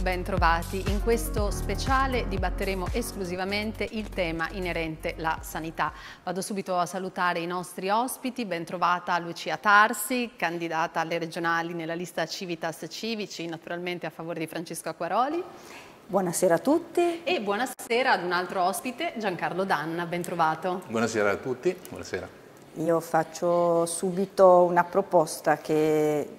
ben trovati. In questo speciale dibatteremo esclusivamente il tema inerente la sanità. Vado subito a salutare i nostri ospiti, ben trovata Lucia Tarsi, candidata alle regionali nella lista Civitas Civici, naturalmente a favore di Francesco Acquaroli. Buonasera a tutti. E buonasera ad un altro ospite, Giancarlo Danna, ben trovato. Buonasera a tutti, buonasera. Io faccio subito una proposta che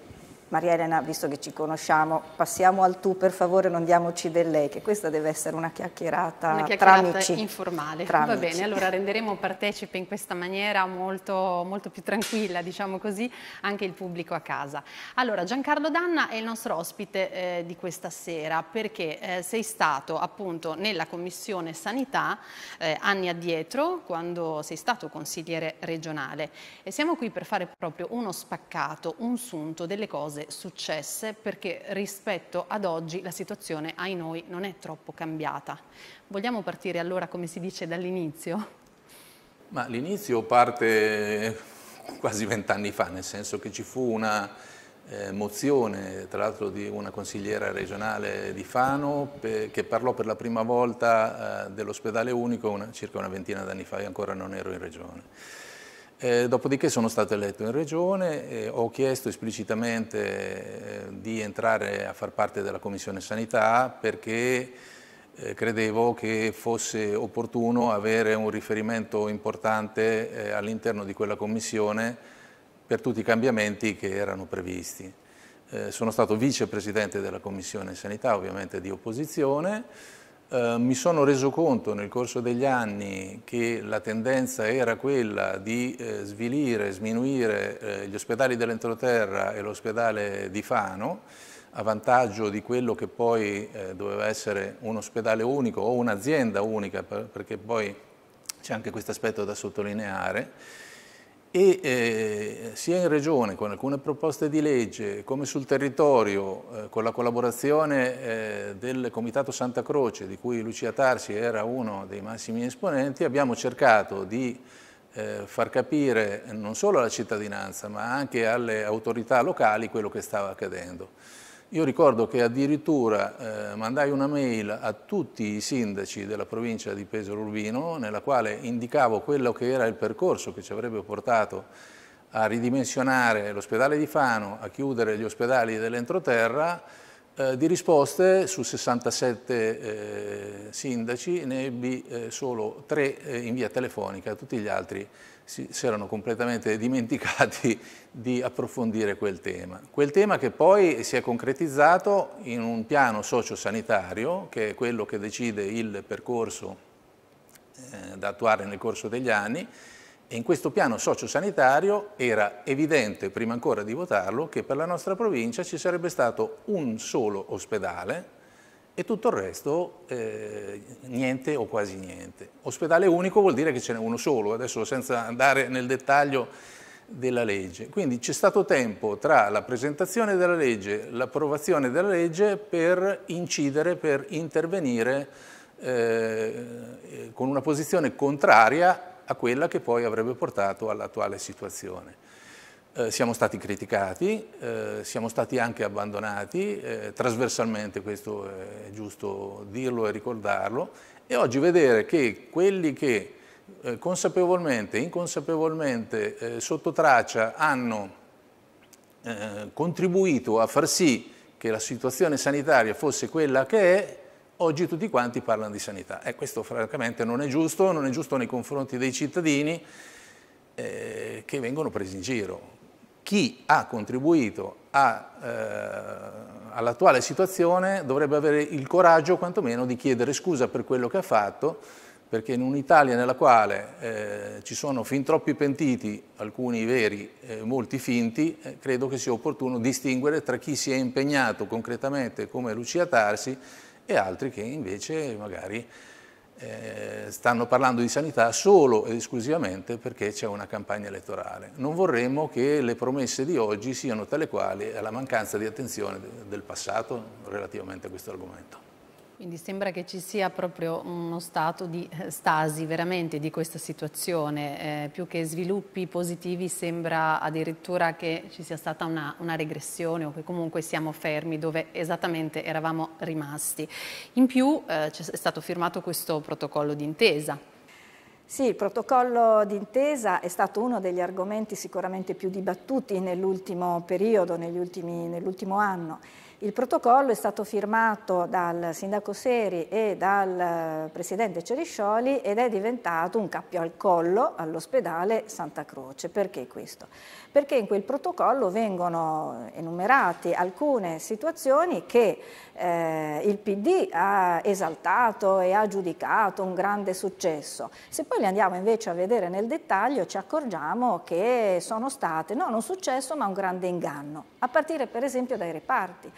Maria Elena, visto che ci conosciamo, passiamo al tu per favore, non diamoci del lei, che questa deve essere una chiacchierata, una chiacchierata tra amici. informale. Tra Va bene, allora renderemo partecipe in questa maniera molto, molto più tranquilla, diciamo così, anche il pubblico a casa. Allora, Giancarlo Danna è il nostro ospite eh, di questa sera perché eh, sei stato appunto nella Commissione Sanità eh, anni addietro, quando sei stato consigliere regionale e siamo qui per fare proprio uno spaccato, un sunto delle cose cose successe perché rispetto ad oggi la situazione, ai noi, non è troppo cambiata. Vogliamo partire allora, come si dice, dall'inizio? Ma l'inizio parte eh, quasi vent'anni fa, nel senso che ci fu una eh, mozione, tra l'altro di una consigliera regionale di Fano, pe che parlò per la prima volta eh, dell'ospedale unico una, circa una ventina d'anni fa, io ancora non ero in regione. Eh, dopodiché sono stato eletto in regione, eh, ho chiesto esplicitamente eh, di entrare a far parte della Commissione Sanità perché eh, credevo che fosse opportuno avere un riferimento importante eh, all'interno di quella Commissione per tutti i cambiamenti che erano previsti. Eh, sono stato vicepresidente della Commissione Sanità, ovviamente di opposizione, eh, mi sono reso conto nel corso degli anni che la tendenza era quella di eh, svilire, sminuire eh, gli ospedali dell'entroterra e l'ospedale di Fano a vantaggio di quello che poi eh, doveva essere un ospedale unico o un'azienda unica, per, perché poi c'è anche questo aspetto da sottolineare e eh, sia in regione con alcune proposte di legge come sul territorio eh, con la collaborazione eh, del Comitato Santa Croce di cui Lucia Tarsi era uno dei massimi esponenti abbiamo cercato di eh, far capire non solo alla cittadinanza ma anche alle autorità locali quello che stava accadendo. Io ricordo che addirittura eh, mandai una mail a tutti i sindaci della provincia di Pesaro Urbino nella quale indicavo quello che era il percorso che ci avrebbe portato a ridimensionare l'ospedale di Fano, a chiudere gli ospedali dell'entroterra, eh, di risposte su 67 eh, sindaci ne ebbi eh, solo 3 eh, in via telefonica, tutti gli altri si, si erano completamente dimenticati di approfondire quel tema. Quel tema che poi si è concretizzato in un piano sociosanitario, che è quello che decide il percorso eh, da attuare nel corso degli anni, e in questo piano sociosanitario era evidente, prima ancora di votarlo, che per la nostra provincia ci sarebbe stato un solo ospedale, e tutto il resto eh, niente o quasi niente. Ospedale unico vuol dire che ce n'è uno solo, adesso senza andare nel dettaglio della legge. Quindi c'è stato tempo tra la presentazione della legge e l'approvazione della legge per incidere, per intervenire eh, con una posizione contraria a quella che poi avrebbe portato all'attuale situazione. Eh, siamo stati criticati, eh, siamo stati anche abbandonati, eh, trasversalmente questo eh, è giusto dirlo e ricordarlo, e oggi vedere che quelli che eh, consapevolmente, inconsapevolmente, sotto traccia hanno contribuito a far sì che la situazione sanitaria fosse quella che è, oggi tutti quanti parlano di sanità. E questo francamente non è giusto, non è giusto nei confronti dei cittadini che vengono presi in giro chi ha contribuito eh, all'attuale situazione dovrebbe avere il coraggio quantomeno di chiedere scusa per quello che ha fatto, perché in un'Italia nella quale eh, ci sono fin troppi pentiti, alcuni veri, eh, molti finti, eh, credo che sia opportuno distinguere tra chi si è impegnato concretamente come Lucia Tarsi e altri che invece magari eh, stanno parlando di sanità solo ed esclusivamente perché c'è una campagna elettorale. Non vorremmo che le promesse di oggi siano tale quali alla mancanza di attenzione del passato relativamente a questo argomento. Quindi sembra che ci sia proprio uno stato di eh, stasi veramente di questa situazione, eh, più che sviluppi positivi sembra addirittura che ci sia stata una, una, regressione o che comunque siamo fermi dove esattamente eravamo rimasti. In più eh, è stato firmato questo protocollo d'intesa. Sì, il protocollo d'intesa è stato uno degli argomenti sicuramente più dibattuti nell'ultimo periodo, nell'ultimo nell anno. Il protocollo è stato firmato dal sindaco Seri e dal eh, presidente Ceriscioli ed è diventato un cappio al collo all'ospedale Santa Croce. Perché questo? Perché in quel protocollo vengono enumerate alcune situazioni che eh, il PD ha esaltato e ha giudicato un grande successo. Se poi le andiamo invece a vedere nel dettaglio ci accorgiamo che sono state non un successo ma un grande inganno, a partire per esempio dai reparti.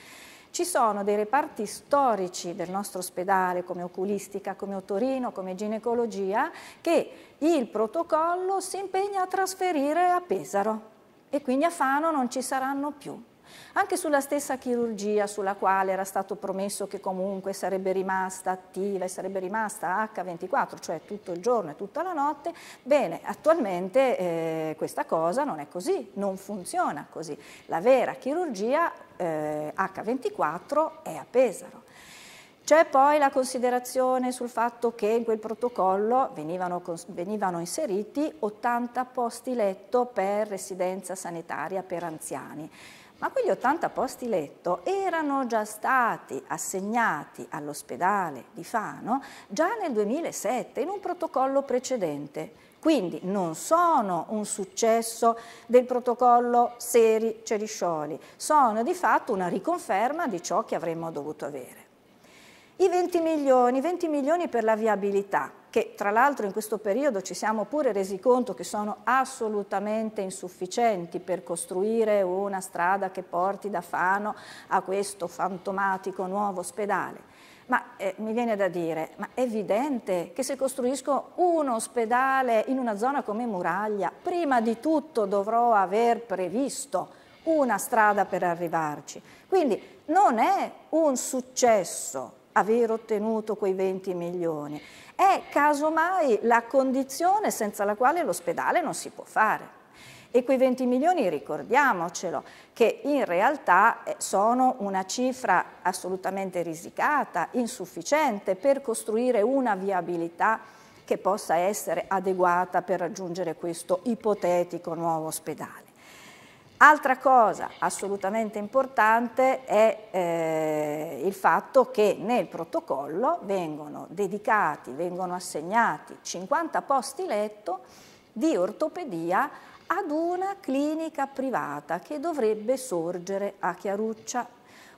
Ci sono dei reparti storici del nostro ospedale come oculistica, come otorino, come ginecologia che il protocollo si impegna a trasferire a Pesaro e quindi a Fano non ci saranno più. Anche sulla stessa chirurgia sulla quale era stato promesso che comunque sarebbe rimasta attiva e sarebbe rimasta H24, cioè tutto il giorno e tutta la notte, bene, attualmente eh, questa cosa non è così, non funziona così. La vera chirurgia eh, H24 è a Pesaro. C'è poi la considerazione sul fatto che in quel protocollo venivano, venivano, inseriti 80 posti letto per residenza sanitaria per anziani ma quegli 80 posti letto erano già stati assegnati all'ospedale di Fano già nel 2007 in un protocollo precedente. Quindi non sono un successo del protocollo Seri-Ceriscioli, sono di fatto una riconferma di ciò che avremmo dovuto avere. I 20 milioni, 20 milioni per la viabilità, che tra l'altro in questo periodo ci siamo pure resi conto che sono assolutamente insufficienti per costruire una strada che porti da Fano a questo fantomatico nuovo ospedale. Ma eh, mi viene da dire, ma è evidente che se costruisco un ospedale in una zona come Muraglia, prima di tutto dovrò aver previsto una strada per arrivarci. Quindi non è un successo aver ottenuto quei 20 milioni, è casomai la condizione senza la quale l'ospedale non si può fare. E quei 20 milioni, ricordiamocelo, che in realtà eh, sono una cifra assolutamente risicata, insufficiente per costruire una viabilità che possa essere adeguata per raggiungere questo ipotetico nuovo ospedale. Altra cosa assolutamente importante è eh, il fatto che nel protocollo vengono dedicati, vengono assegnati 50 posti letto di ortopedia ad una clinica privata che dovrebbe sorgere a Chiaruccia.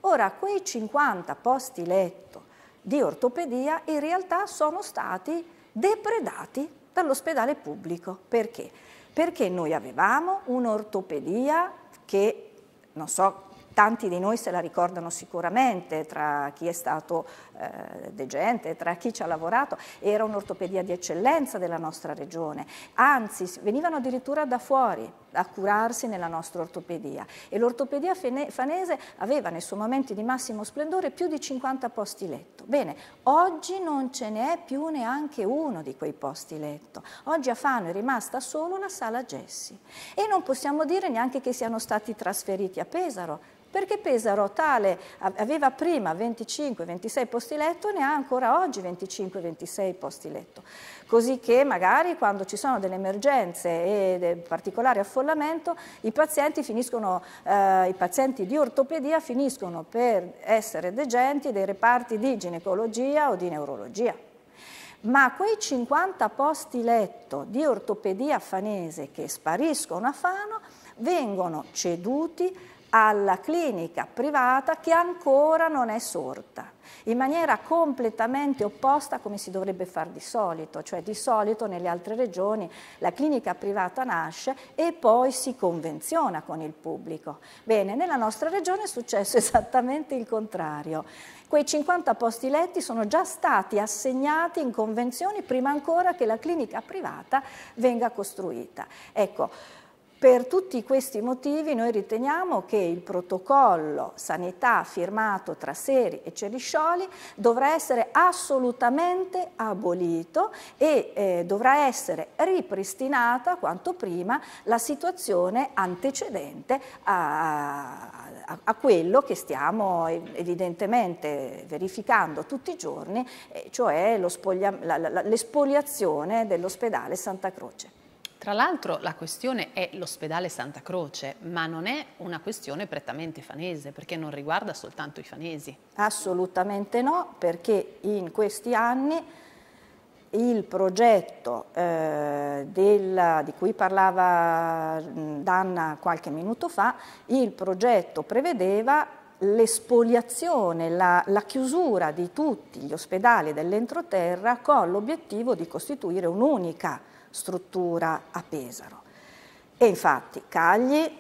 Ora, quei 50 posti letto di ortopedia in realtà sono stati depredati dall'ospedale pubblico. Perché? perché noi avevamo un'ortopedia che, non so, tanti di noi se la ricordano sicuramente, tra chi è stato eh, de Gente, tra chi ci ha lavorato, era un'ortopedia di eccellenza della nostra regione, anzi venivano addirittura da fuori a curarsi nella nostra ortopedia e l'ortopedia fanese aveva nei suoi momenti di massimo splendore più di 50 posti letto. Bene, oggi non ce n'è più neanche uno di quei posti letto. Oggi a Fano è rimasta solo la sala Gessi e non possiamo dire neanche che siano stati trasferiti a Pesaro perché Pesaro tale aveva prima 25-26 posti letto, e ne ha ancora oggi 25-26 posti letto. Così che magari quando ci sono delle emergenze e particolare affollamento, i pazienti, eh, i pazienti di ortopedia finiscono per essere degenti dei reparti di ginecologia o di neurologia ma quei 50 posti letto di ortopedia fanese che spariscono a Fano vengono ceduti alla clinica privata che ancora non è sorta, in maniera completamente opposta a come si dovrebbe fare di solito, cioè di solito nelle altre regioni la clinica privata nasce e poi si convenziona con il pubblico. Bene, nella nostra regione è successo esattamente il contrario. Quei 50 posti letti sono già stati assegnati in convenzioni prima ancora che la clinica privata venga costruita. Ecco, per tutti questi motivi noi riteniamo che il protocollo sanità firmato tra Seri e Ceriscioli dovrà essere assolutamente abolito e eh, dovrà essere ripristinata quanto prima la situazione antecedente a, a, a quello che stiamo evidentemente verificando tutti i giorni, eh, cioè l'espoliazione dell'ospedale Santa Croce. Tra l'altro la questione è l'ospedale Santa Croce, ma non è una questione prettamente fanese, perché non riguarda soltanto i fanesi. Assolutamente no, perché in questi anni il progetto eh, del, di cui parlava Danna qualche minuto fa, il progetto prevedeva l'espoliazione, la, la, chiusura di tutti gli ospedali dell'entroterra con l'obiettivo di costituire un'unica struttura a Pesaro. E infatti Cagli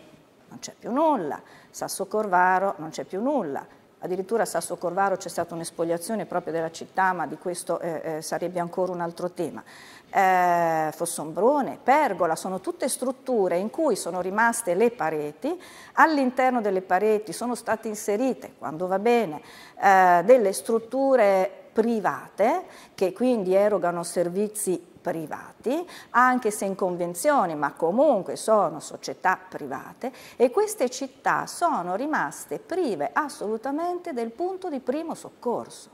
non c'è più nulla, Sasso Corvaro non c'è più nulla, addirittura Sasso Corvaro c'è stata un'espogliazione proprio della città, ma di questo eh, eh, sarebbe ancora un altro tema. Eh, Fossombrone, Pergola, sono tutte strutture in cui sono rimaste le pareti, all'interno delle pareti sono state inserite, quando va bene, eh, delle strutture private che quindi erogano servizi privati, anche se in convenzione, ma comunque sono società private, e queste città sono rimaste prive assolutamente del punto di primo soccorso,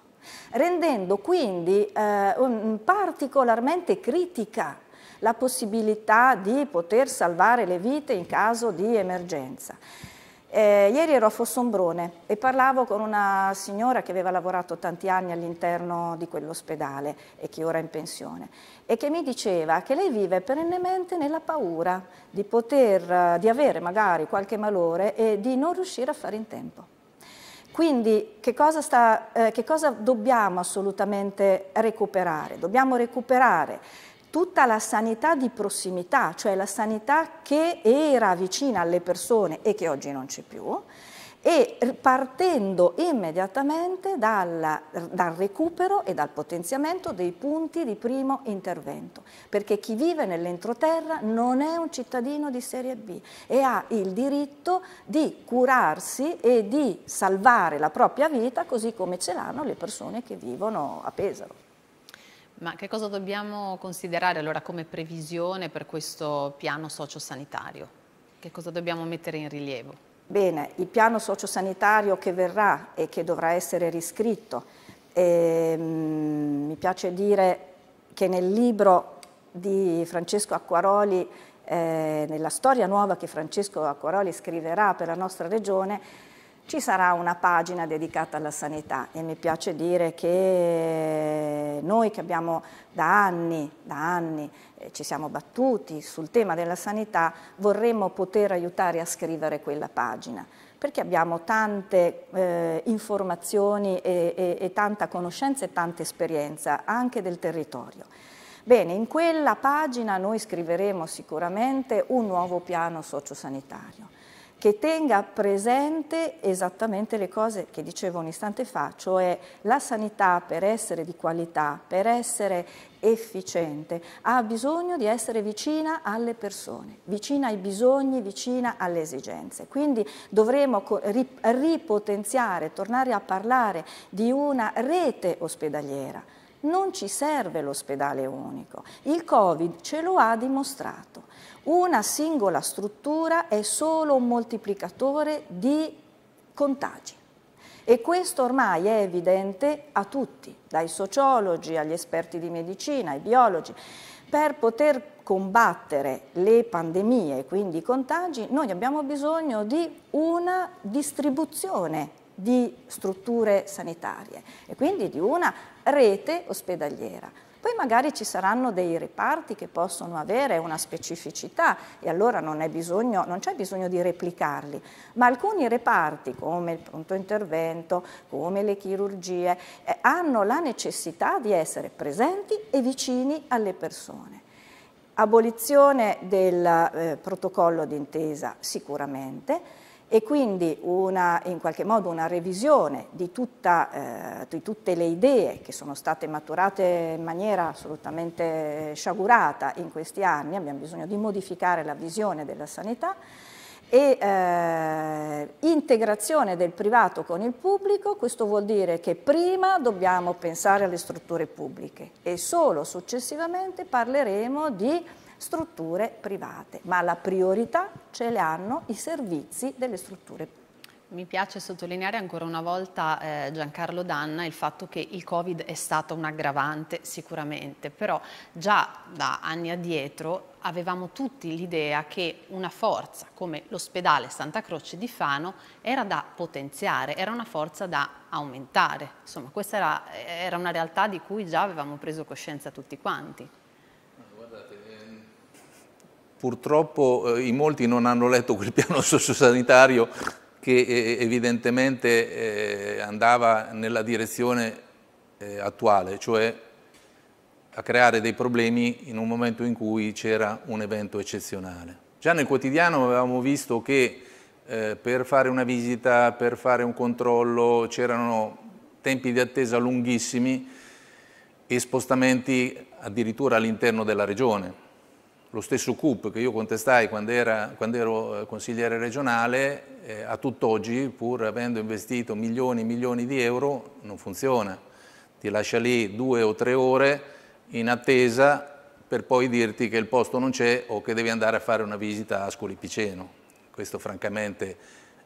rendendo quindi eh, un, mm, particolarmente critica la possibilità di poter salvare le vite in caso di emergenza. Eh, ieri ero a Fossombrone e parlavo con una signora che aveva lavorato tanti anni all'interno di quell'ospedale e che ora è in pensione e che mi diceva che lei vive perennemente nella paura di, poter, di avere magari qualche malore e di non riuscire a fare in tempo. Quindi che cosa, sta, eh, che cosa dobbiamo assolutamente recuperare? Dobbiamo recuperare tutta la sanità di prossimità, cioè la sanità che era vicina alle persone e che oggi non c'è più, e partendo immediatamente dalla, dal recupero e dal potenziamento dei punti di primo intervento, perché chi vive nell'entroterra non è un cittadino di serie B e ha il diritto di curarsi e di salvare la propria vita così come ce l'hanno le persone che vivono a Pesaro. Ma che cosa dobbiamo considerare allora come previsione per questo piano sociosanitario? Che cosa dobbiamo mettere in rilievo? Bene, il piano sociosanitario che verrà e che dovrà essere riscritto, ehm, mi piace dire che nel libro di Francesco Acquaroli, eh, nella storia nuova che Francesco Acquaroli scriverà per la nostra regione, ci sarà una pagina dedicata alla sanità e mi piace dire che noi che abbiamo da anni, da anni eh, ci siamo battuti sul tema della sanità vorremmo poter aiutare a scrivere quella pagina perché abbiamo tante eh, informazioni e, e, e tanta conoscenza e tanta esperienza anche del territorio. Bene, in quella pagina noi scriveremo sicuramente un nuovo piano sociosanitario che tenga presente esattamente le cose che dicevo un istante fa, cioè la sanità per essere di qualità, per essere efficiente, ha bisogno di essere vicina alle persone, vicina ai bisogni, vicina alle esigenze. Quindi dovremo ripotenziare, tornare a parlare di una rete ospedaliera. Non ci serve l'ospedale unico, il Covid ce lo ha dimostrato una singola struttura è solo un moltiplicatore di contagi. E questo ormai è evidente a tutti, dai sociologi agli esperti di medicina, ai biologi. Per poter combattere le pandemie quindi i contagi, noi abbiamo bisogno di una distribuzione di strutture sanitarie e quindi di una rete ospedaliera. Poi magari ci saranno dei reparti che possono avere una specificità e allora non, bisogno, non c'è bisogno di replicarli, ma alcuni reparti come il pronto intervento, come le chirurgie, eh, hanno la necessità di essere presenti e vicini alle persone. Abolizione del eh, protocollo d'intesa sicuramente, e quindi una, in qualche modo una revisione di, tutta, eh, di, tutte le idee che sono state maturate in maniera assolutamente sciagurata in questi anni, abbiamo bisogno di modificare la visione della sanità e eh, integrazione del privato con il pubblico, questo vuol dire che prima dobbiamo pensare alle strutture pubbliche e solo successivamente parleremo di strutture private, ma la priorità ce le hanno i servizi delle strutture private. Mi piace sottolineare ancora una volta eh, Giancarlo Danna il fatto che il Covid è stato un aggravante sicuramente, però già da anni addietro avevamo tutti l'idea che una forza come l'ospedale Santa Croce di Fano era da potenziare, era una forza da aumentare. Insomma, questa era, era una realtà di cui già avevamo preso coscienza tutti quanti. Purtroppo eh, in molti non hanno letto quel piano sociosanitario che eh, evidentemente eh, andava nella direzione eh, attuale, cioè a creare dei problemi in un momento in cui c'era un evento eccezionale. Già nel quotidiano avevamo visto che eh, per fare una visita, per fare un controllo, c'erano tempi di attesa lunghissimi e spostamenti addirittura all'interno della regione lo stesso CUP che io contestai quando, era, quando ero eh, consigliere regionale, eh, a tutt'oggi, pur avendo investito milioni e milioni di euro, non funziona. Ti lascia lì due o tre ore in attesa per poi dirti che il posto non c'è o che devi andare a fare una visita a Ascoli Piceno. Questo francamente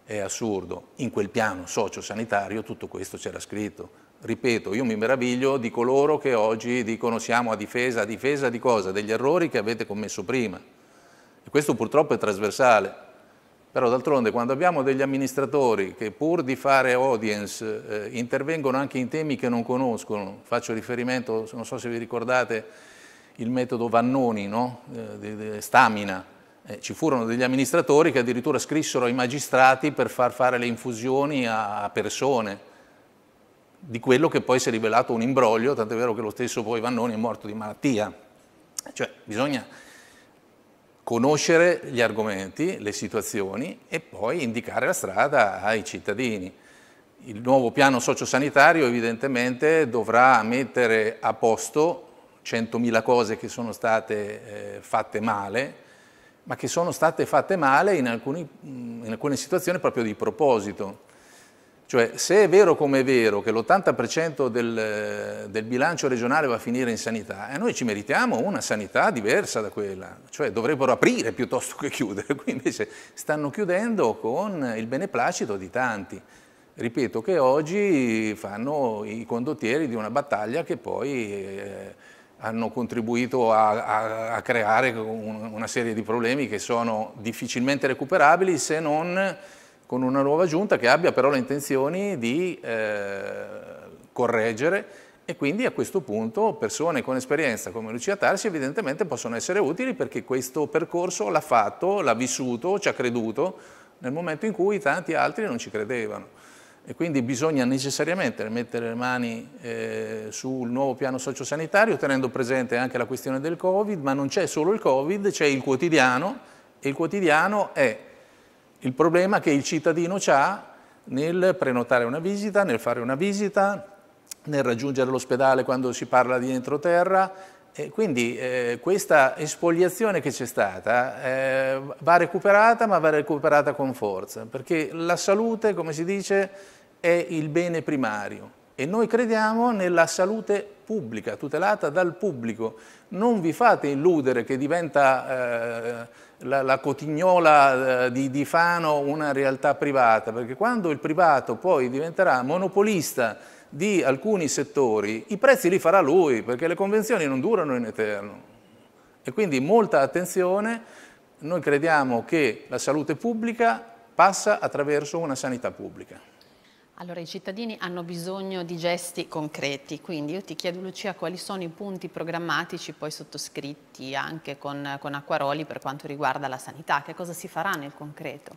è assurdo. In quel piano socio-sanitario tutto questo c'era scritto ripeto, io mi meraviglio di coloro che oggi dicono siamo a difesa, a difesa di cosa? Degli errori che avete commesso prima. E questo purtroppo è trasversale. Però d'altronde quando abbiamo degli amministratori che pur di fare audience eh, intervengono anche in temi che non conoscono, faccio riferimento, non so se vi ricordate, il metodo Vannoni, no? eh, de, de, stamina, eh, ci furono degli amministratori che addirittura scrissero ai magistrati per far fare le infusioni a persone di quello che poi si è rivelato un imbroglio, tant'è vero che lo stesso poi Vannoni è morto di malattia. Cioè bisogna conoscere gli argomenti, le situazioni e poi indicare la strada ai cittadini. Il nuovo piano sociosanitario evidentemente dovrà mettere a posto 100.000 cose che sono state eh, fatte male, ma che sono state fatte male in, alcuni, in alcune situazioni proprio di proposito. Cioè se è vero come è vero che l'80% del, del, bilancio regionale va a finire in sanità, eh, noi ci meritiamo una sanità diversa da quella, cioè dovrebbero aprire piuttosto che chiudere, qui invece stanno chiudendo con il beneplacito di tanti. Ripeto che oggi fanno i condottieri di una battaglia che poi... Eh, hanno contribuito a, a, a creare un, una serie di problemi che sono difficilmente recuperabili se non con una nuova giunta che abbia però le intenzioni di eh, correggere e quindi a questo punto persone con esperienza come Lucia Tarsi evidentemente possono essere utili perché questo percorso l'ha fatto, l'ha vissuto, ci ha creduto nel momento in cui tanti altri non ci credevano. E quindi bisogna necessariamente mettere le mani eh, sul nuovo piano sociosanitario tenendo presente anche la questione del Covid, ma non c'è solo il Covid, c'è il quotidiano e il quotidiano è il problema che il cittadino ha nel prenotare una visita, nel fare una visita, nel raggiungere l'ospedale quando si parla di entroterra, e quindi eh, questa espoliazione che c'è stata eh, va recuperata, ma va recuperata con forza, perché la salute, come si dice, è il bene primario. E noi crediamo nella salute pubblica, tutelata dal pubblico. Non vi fate illudere che diventa eh, la, la, cotignola eh, di, di Fano una realtà privata, perché quando il privato poi diventerà monopolista di alcuni settori, i prezzi li farà lui, perché le convenzioni non durano in eterno. E quindi molta attenzione, noi crediamo che la salute pubblica passa attraverso una sanità pubblica. Allora, i cittadini hanno bisogno di gesti concreti, quindi io ti chiedo Lucia quali sono i punti programmatici poi sottoscritti anche con, con Acquaroli per quanto riguarda la sanità, che cosa si farà nel concreto?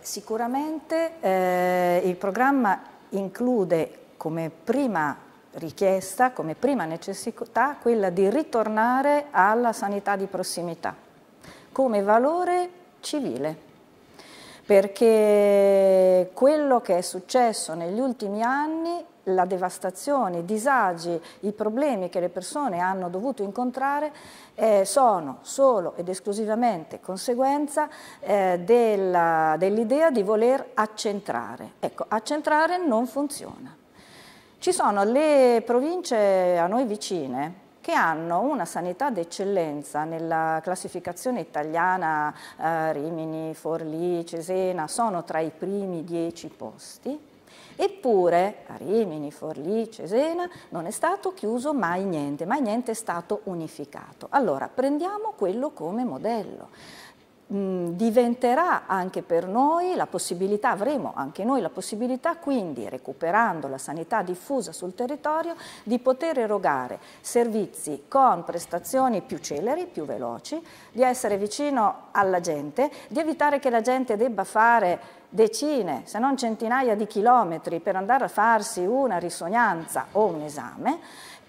Sicuramente eh, il programma include come prima richiesta, come prima necessità, quella di ritornare alla sanità di prossimità come valore civile perché quello che è successo negli ultimi anni la devastazione, i disagi, i problemi che le persone hanno dovuto incontrare eh, sono solo ed esclusivamente conseguenza eh, dell'idea di voler accentrare. Ecco, accentrare non funziona. Ci sono le province a noi vicine, che hanno una sanità d'eccellenza nella classificazione italiana eh, Rimini, Forlì, Cesena, sono tra i primi dieci posti. Eppure a Rimini, Forlì, Cesena non è stato chiuso mai niente, mai niente è stato unificato. Allora prendiamo quello come modello. Mm, diventerà anche per noi la possibilità, avremo anche noi la possibilità quindi, recuperando la sanità diffusa sul territorio, di poter erogare servizi con prestazioni più celeri, più veloci, di essere vicino alla gente, di evitare che la gente debba fare decine, se non centinaia di chilometri per andare a farsi una risonanza o un esame,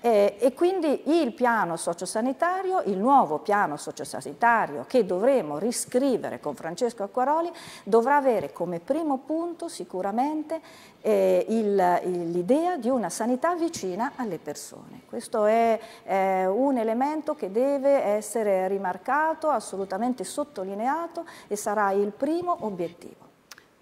eh, e quindi il piano sociosanitario, il nuovo piano sociosanitario che dovremo riscrivere con Francesco Acquaroli, dovrà avere come primo punto sicuramente eh, l'idea di una sanità vicina alle persone. Questo è eh, un elemento che deve essere rimarcato, assolutamente sottolineato e sarà il primo obiettivo.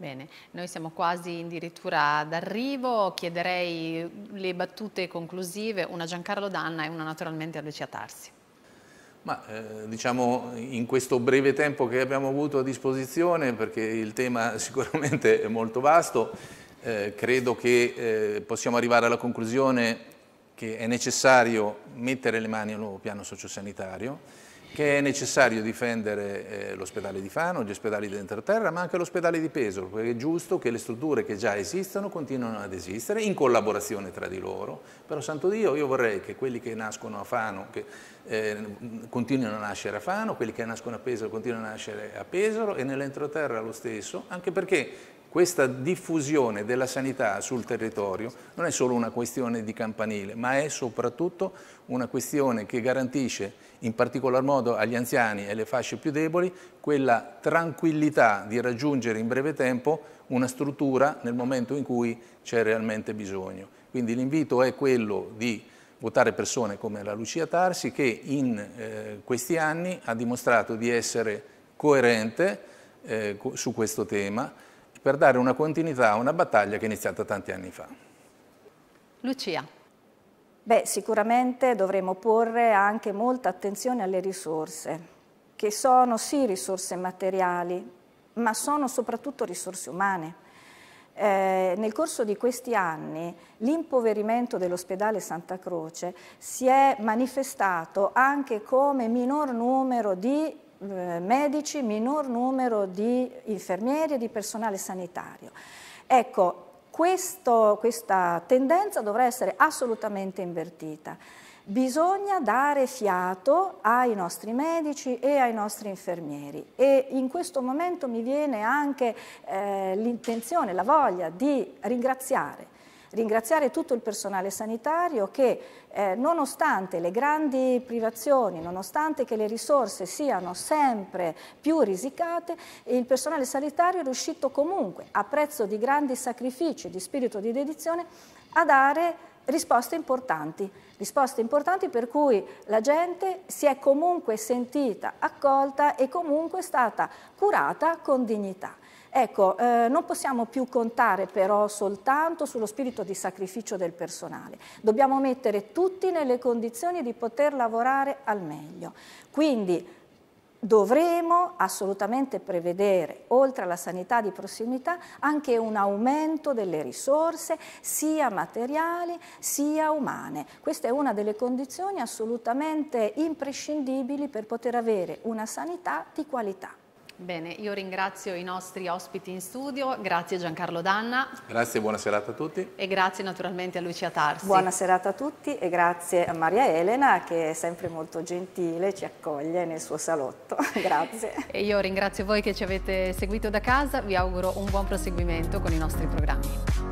Bene, noi siamo quasi addirittura d'arrivo, chiederei le battute conclusive, una Giancarlo Danna e una naturalmente a Lucia Tarsi. Ma eh, diciamo in questo breve tempo che abbiamo avuto a disposizione, perché il tema sicuramente è molto vasto, eh, credo che eh, possiamo arrivare alla conclusione che è necessario mettere le mani al nuovo piano sociosanitario, che è necessario difendere eh, l'ospedale di Fano, gli ospedali di Entroterra, ma anche l'ospedale di Pesaro, perché è giusto che le strutture che già esistono continuino ad esistere in collaborazione tra di loro. Però, santo Dio, io vorrei che quelli che nascono a Fano che, eh, continuino a nascere a Fano, quelli che nascono a Pesaro continuino a nascere a Pesaro e nell'entroterra lo stesso, anche perché questa diffusione della sanità sul territorio non è solo una questione di campanile, ma è soprattutto una questione che garantisce in particolar modo agli anziani e alle fasce più deboli, quella tranquillità di raggiungere in breve tempo una struttura nel momento in cui c'è realmente bisogno. Quindi l'invito è quello di votare persone come la Lucia Tarsi che in eh, questi anni ha dimostrato di essere coerente eh, su questo tema per dare una continuità a una battaglia che è iniziata tanti anni fa. Lucia. Beh, sicuramente dovremo porre anche molta attenzione alle risorse, che sono sì risorse materiali, ma sono soprattutto risorse umane. Eh, nel corso di questi anni l'impoverimento dell'ospedale Santa Croce si è manifestato anche come minor numero di eh, medici, minor numero di infermieri e di personale sanitario. Ecco, questo, questa tendenza dovrà essere assolutamente invertita. Bisogna dare fiato ai nostri medici e ai nostri infermieri e in questo momento mi viene anche eh, l'intenzione, la voglia di ringraziare ringraziare tutto il personale sanitario che eh, nonostante le grandi privazioni, nonostante che le risorse siano sempre più risicate, il personale sanitario è riuscito comunque, a prezzo di grandi sacrifici, di spirito di dedizione, a dare risposte importanti, risposte importanti per cui la gente si è comunque sentita accolta e comunque stata curata con dignità. Ecco, eh, non possiamo più contare però soltanto sullo spirito di sacrificio del personale, dobbiamo mettere tutti nelle condizioni di poter lavorare al meglio. Quindi dovremo assolutamente prevedere, oltre alla sanità di prossimità, anche un aumento delle risorse, sia materiali sia umane. Questa è una delle condizioni assolutamente imprescindibili per poter avere una sanità di qualità. Bene, io ringrazio i nostri ospiti in studio, grazie Giancarlo Danna. Grazie, buona serata a tutti. E grazie naturalmente a Lucia Tarsi. Buona serata a tutti e grazie a Maria Elena che è sempre molto gentile, ci accoglie nel suo salotto. grazie. E io ringrazio voi che ci avete seguito da casa, vi auguro un buon proseguimento con i nostri programmi.